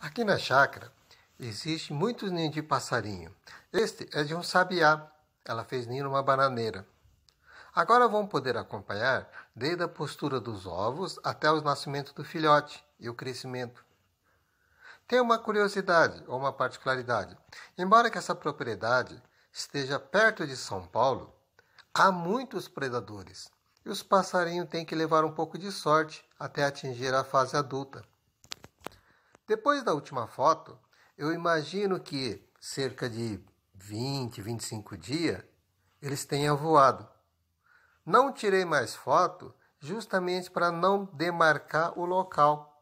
Aqui na chácara existe muitos ninhos de passarinho. Este é de um sabiá. Ela fez ninho numa bananeira. Agora vão poder acompanhar desde a postura dos ovos até o nascimento do filhote e o crescimento. Tem uma curiosidade ou uma particularidade. Embora que essa propriedade esteja perto de São Paulo, há muitos predadores e os passarinhos têm que levar um pouco de sorte até atingir a fase adulta. Depois da última foto, eu imagino que cerca de 20, 25 dias eles tenham voado. Não tirei mais foto justamente para não demarcar o local